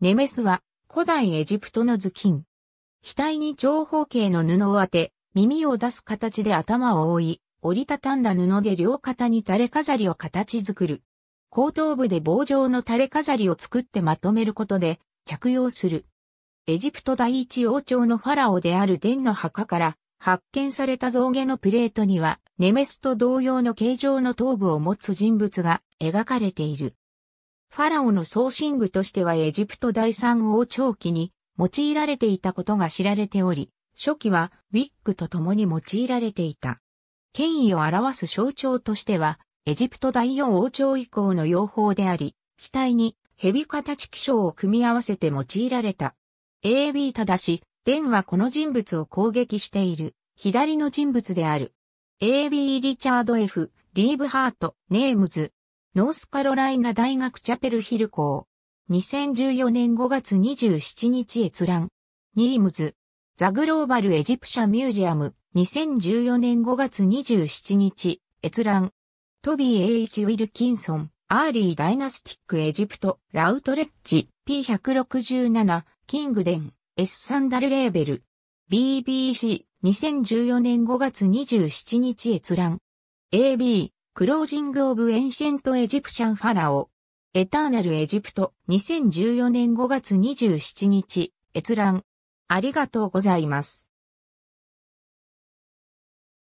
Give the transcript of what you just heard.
ネメスは古代エジプトの頭巾。額に長方形の布を当て、耳を出す形で頭を覆い、折りたたんだ布で両肩に垂れ飾りを形作る。後頭部で棒状の垂れ飾りを作ってまとめることで着用する。エジプト第一王朝のファラオである天の墓から発見された象牙のプレートにはネメスと同様の形状の頭部を持つ人物が描かれている。ファラオの送信具としてはエジプト第三王朝期に用いられていたことが知られており、初期はウィッグと共に用いられていた。権威を表す象徴としては、エジプト第四王朝以降の用法であり、額に蛇形気象を組み合わせて用いられた。AB ただし、伝はこの人物を攻撃している、左の人物である。AB リチャード F、リーブハート、ネームズ、ノースカロライナ大学チャペルヒル校。2014年5月27日閲覧。ニームズ。ザグローバルエジプシャミュージアム。2014年5月27日閲覧。トビー・エイチ・ウィルキンソン。アーリー・ダイナスティック・エジプト。ラウトレッジ。P167。キングデン。S サンダルレーベル。BBC。2014年5月27日閲覧。AB。クロージング・オブ・エンシェント・エジプシャン・ファラオ。エターナル・エジプト、2014年5月27日、閲覧。ありがとうございます。